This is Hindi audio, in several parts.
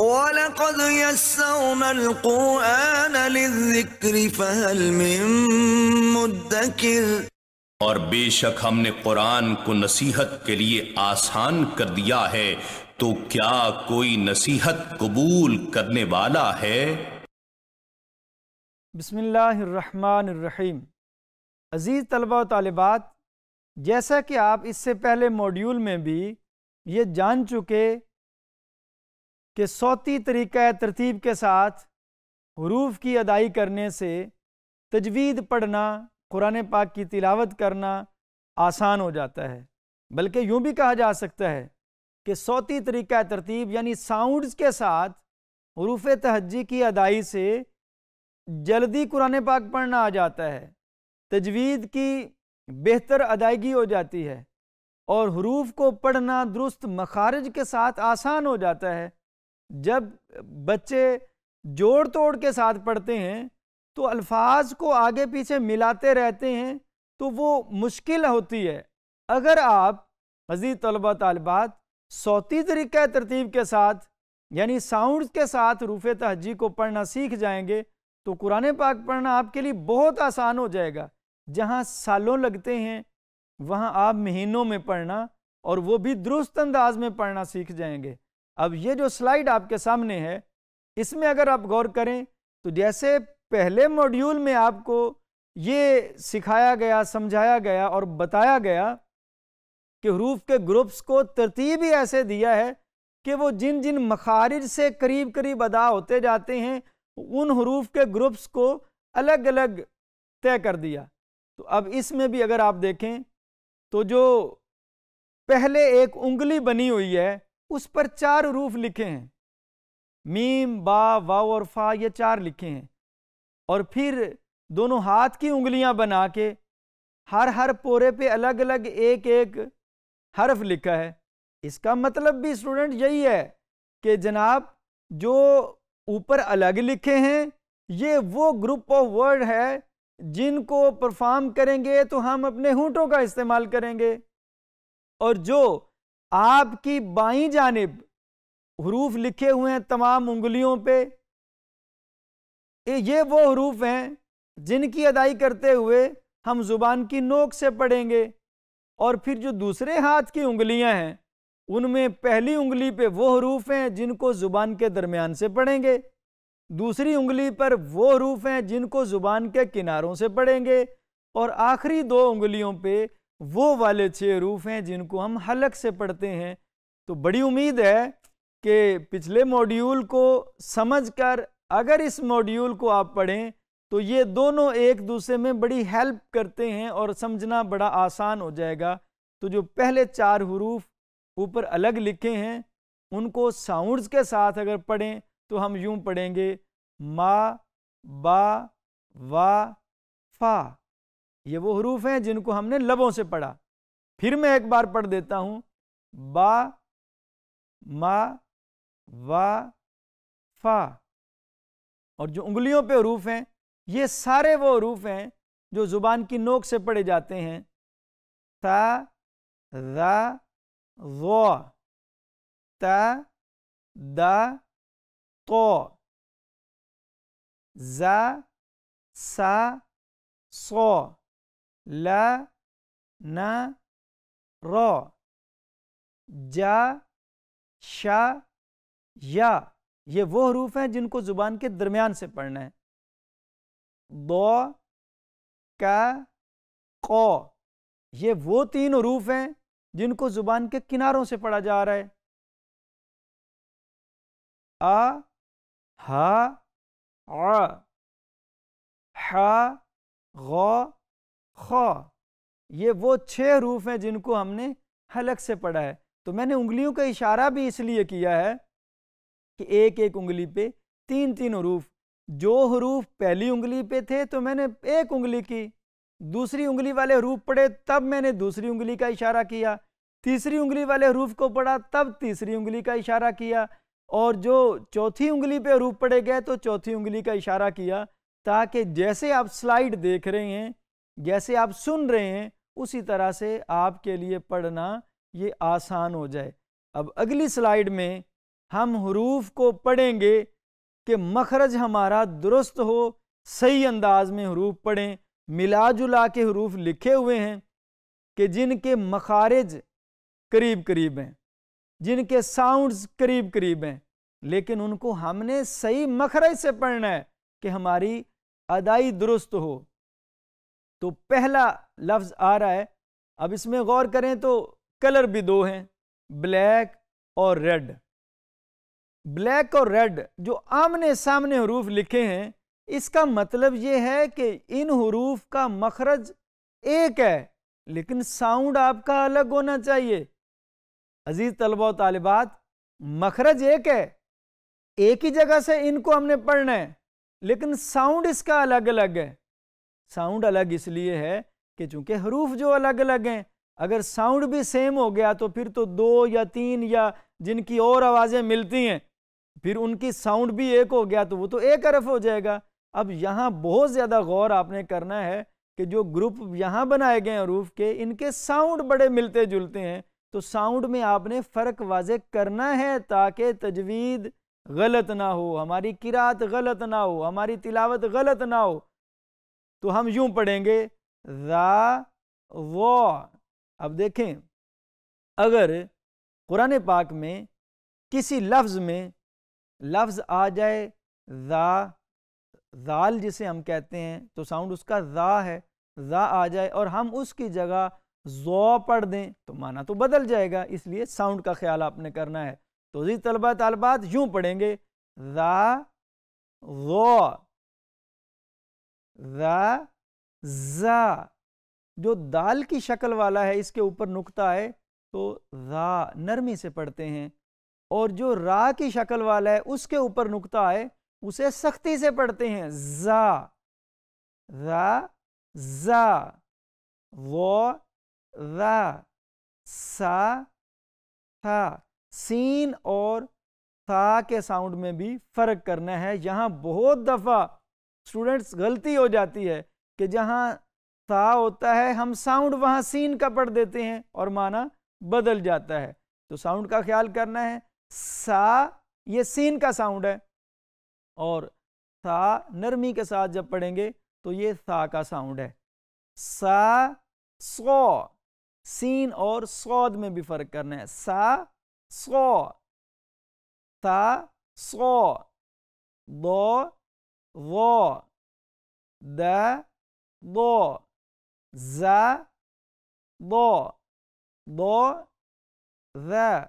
ولقد يسرنا القرآن للذكر فهل من مدكر और बेशक हमने कुरान को नसीहत के लिए आसान कर दिया है तो क्या कोई नसीहत कबूल करने वाला है बिस्मिल्लाहिर्रहमानिर्रहीम अज़ीज़ तलबा तलबात जैसा कि आप इससे पहले मॉड्यूल में भी ये जान चुके कि सौती तरीक़ तरतीब के साथ हरूफ की अदाई करने से तजवीद पढ़ना कुरान पाक की तिलावत करना आसान हो जाता है बल्कि यूँ भी कहा जा सकता है कि सौती तरीक़ तरतीब यानी साउंड्स के साथ हरूफ तहजी की अदाई से जल्दी कुरान पाक पढ़ना आ जाता है तजवीद की बेहतर अदायगी हो जाती है और हरूफ को पढ़ना दुरुस्त मखारज के साथ आसान हो जाता है जब बच्चे जोड़ तोड़ के साथ पढ़ते हैं तो अल्फाज को आगे पीछे मिलाते रहते हैं तो वो मुश्किल होती है अगर आप मज़ीद तलबा तलबात सौती तरीक़ तरतीब के साथ यानी साउंड के साथ रूफ़ तहजी को पढ़ना सीख जाएंगे तो कुरान पाक पढ़ना आपके लिए बहुत आसान हो जाएगा जहाँ सालों लगते हैं वहाँ आप महीनों में पढ़ना और वो भी दुरुस्त अंदाज में पढ़ना सीख जाएंगे अब ये जो स्लाइड आपके सामने है इसमें अगर आप गौर करें तो जैसे पहले मॉड्यूल में आपको ये सिखाया गया समझाया गया और बताया गया कि हरूफ के ग्रुप्स को तरतीब ही ऐसे दिया है कि वो जिन जिन मखारिज से करीब करीब अदा होते जाते हैं उन हरूफ के ग्रुप्स को अलग अलग तय कर दिया तो अब इसमें भी अगर आप देखें तो जो पहले एक उंगली बनी हुई है उस पर चार रूफ लिखे हैं मीम बा वाव और फा ये चार लिखे हैं और फिर दोनों हाथ की उंगलियां बना के हर हर पोरे पे अलग अलग एक एक हर्फ लिखा है इसका मतलब भी स्टूडेंट यही है कि जनाब जो ऊपर अलग लिखे हैं ये वो ग्रुप ऑफ वर्ड है जिनको परफॉर्म करेंगे तो हम अपने होंठों का इस्तेमाल करेंगे और जो आपकी बाई जानब हरूफ लिखे हुए हैं तमाम उंगलियों पे ये वो हरूफ हैं जिनकी अदाई करते हुए हम ज़ुबान की नोक से पढ़ेंगे और फिर जो दूसरे हाथ की उंगलियां हैं उनमें पहली उंगली पे वो हरूफ हैं जिनको ज़ुबान के दरमियान से पढ़ेंगे दूसरी उंगली पर वो हरूफ हैं जिनको ज़ुबान के किनारों से पढ़ेंगे और आखिरी दो उंगलियों पर वो वाले छः रूफ़ हैं जिनको हम हलक से पढ़ते हैं तो बड़ी उम्मीद है कि पिछले मॉड्यूल को समझकर अगर इस मॉड्यूल को आप पढ़ें तो ये दोनों एक दूसरे में बड़ी हेल्प करते हैं और समझना बड़ा आसान हो जाएगा तो जो पहले चार हरूफ ऊपर अलग लिखे हैं उनको साउंड्स के साथ अगर पढ़ें तो हम यूं पढ़ेंगे मा बा वा फा ये वो हरूफ हैं जिनको हमने लबों से पढ़ा फिर मैं एक बार पढ़ देता हूँ बा मा वा फा और जो उंगलियों पे हरूफ हैं ये सारे वो हरूफ हैं जो ज़ुबान की नोक से पढ़े जाते हैं ता रा वो ता दा तो जा सा सो ला ना रो जा शा या ये वो हरूफ हैं जिनको ज़ुबान के दरमियान से पढ़ना है दो का को ये वो तीन हरूफ हैं जिनको ज़ुबान के किनारों से पढ़ा जा रहा है आ हा आ हा गौ ख ये वो छः हरूफ हैं जिनको हमने हलक से पढ़ा है तो मैंने उंगलियों का इशारा भी इसलिए किया है कि एक एक उंगली पे तीन तीन हरूफ जो हरूफ पहली उंगली पे थे तो मैंने एक उंगली की दूसरी उंगली वाले हरूफ पढ़े तब मैंने दूसरी उंगली का इशारा किया तीसरी उंगली वाले हरूफ को पढ़ा तब तीसरी उंगली का इशारा किया और जो चौथी उंगली पे हरूफ पढ़े गए तो चौथी उंगली का इशारा किया ताकि जैसे आप स्लाइड देख रहे हैं जैसे आप सुन रहे हैं उसी तरह से आपके लिए पढ़ना ये आसान हो जाए अब अगली स्लाइड में हम हरूफ को पढ़ेंगे कि मखरज हमारा दुरुस्त हो सही अंदाज में हरूफ पढ़ें मिला जुला के हरूफ लिखे हुए हैं कि जिनके मखारज करीब करीब हैं जिनके साउंड्स करीब करीब हैं लेकिन उनको हमने सही मखरज से पढ़ना है कि हमारी अदाई दुरुस्त हो तो पहला लफ्ज़ आ रहा है अब इसमें गौर करें तो कलर भी दो हैं ब्लैक और रेड ब्लैक और रेड जो आमने सामने हरूफ लिखे हैं इसका मतलब ये है कि इन हरूफ का मखरज एक है लेकिन साउंड आपका अलग होना चाहिए अजीज़ तलबा तालिबात मखरज एक है एक ही जगह से इनको हमने पढ़ना है लेकिन साउंड इसका अलग अलग है साउंड अलग इसलिए है कि चूंकि हरूफ जो अलग अलग हैं अगर साउंड भी सेम हो गया तो फिर तो दो या तीन या जिनकी और आवाज़ें मिलती हैं फिर उनकी साउंड भी एक हो गया तो वो तो एक अरफ हो जाएगा अब यहाँ बहुत ज़्यादा गौर आपने करना है कि जो ग्रुप यहाँ बनाए गए हरूफ के इनके साउंड बड़े मिलते जुलते हैं तो साउंड में आपने फ़र्क वाज करना है ताकि तजवीद गलत ना हो हमारी किरात गलत ना हो हमारी तिलावत गलत ना हो तो हम यूं पढ़ेंगे रा वो अब देखें अगर कुरान पाक में किसी लफ्ज़ में लफ्ज़ आ जाए रा दाल जिसे हम कहते हैं तो साउंड उसका रा है रा आ जाए और हम उसकी जगह जो पढ़ दें तो माना तो बदल जाएगा इसलिए साउंड का ख्याल आपने करना है तो जी तलबा तलबात यूँ पढ़ेंगे रा रो रा जा जो दाल की शक्ल वाला है इसके ऊपर नुकता है तो रा नरमी से पढ़ते हैं और जो रा की शक्ल वाला है उसके ऊपर नुकता है उसे सख्ती से पढ़ते हैं जा रा जा वो रा सा था सीन और था के साउंड में भी फर्क करना है यहां बहुत दफ़ा स्टूडेंट्स गलती हो जाती है कि जहाँ सा होता है हम साउंड वहाँ सीन का पढ़ देते हैं और माना बदल जाता है तो साउंड का ख्याल करना है सा ये सीन का साउंड है और सा नरमी के साथ जब पढ़ेंगे तो ये सा का साउंड है सा सो सीन और सौद में भी फर्क करना है सा सो सा सो दो law, the दो the law, law, the,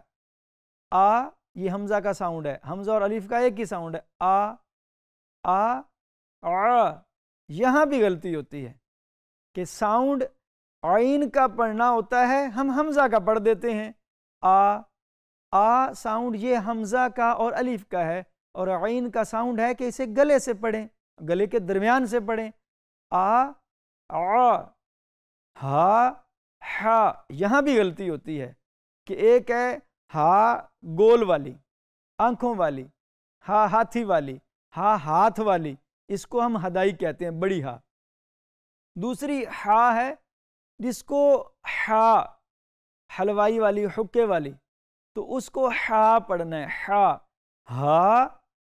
ये हमजा का साउंड है हमजा और अलीफ का एक ही साउंड है आ आ आ यहाँ भी गलती होती है कि साउंड आइन का पढ़ना होता है हम हमजा का पढ़ देते हैं आ आ साउंड ये हमजा का और अलीफ का है और आइन का साउंड है कि इसे गले से पढ़ें गले के दरमियान से पढ़ें आ आ हा हा यहाँ भी गलती होती है कि एक है हा गोल वाली आंखों वाली हा हाथी वाली हा हाथ वाली इसको हम हदाई कहते हैं बड़ी हा दूसरी हा है जिसको हा हलवाई वाली हुक्के वाली तो उसको हा पढ़ना है हा हा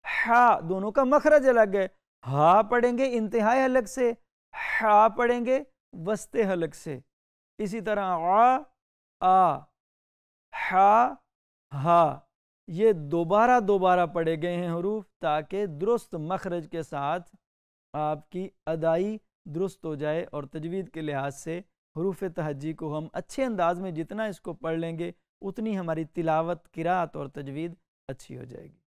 हा दोनों का मखरज अलग है हा पढ़ेंगे इंतहाय अलग से हा पढ़ेंगे वस्ते अलग से इसी तरह आ आ हा हा ये दोबारा दोबारा पढ़े गए हैं हरूफ ताकि दुरुस्त मखरज के साथ आपकी अदाई दुरुस्त हो जाए और तजवीद के लिहाज से हरूफ तहजी को हम अच्छे अंदाज में जितना इसको पढ़ लेंगे उतनी हमारी तिलावत किरात और तजवीद अच्छी हो जाएगी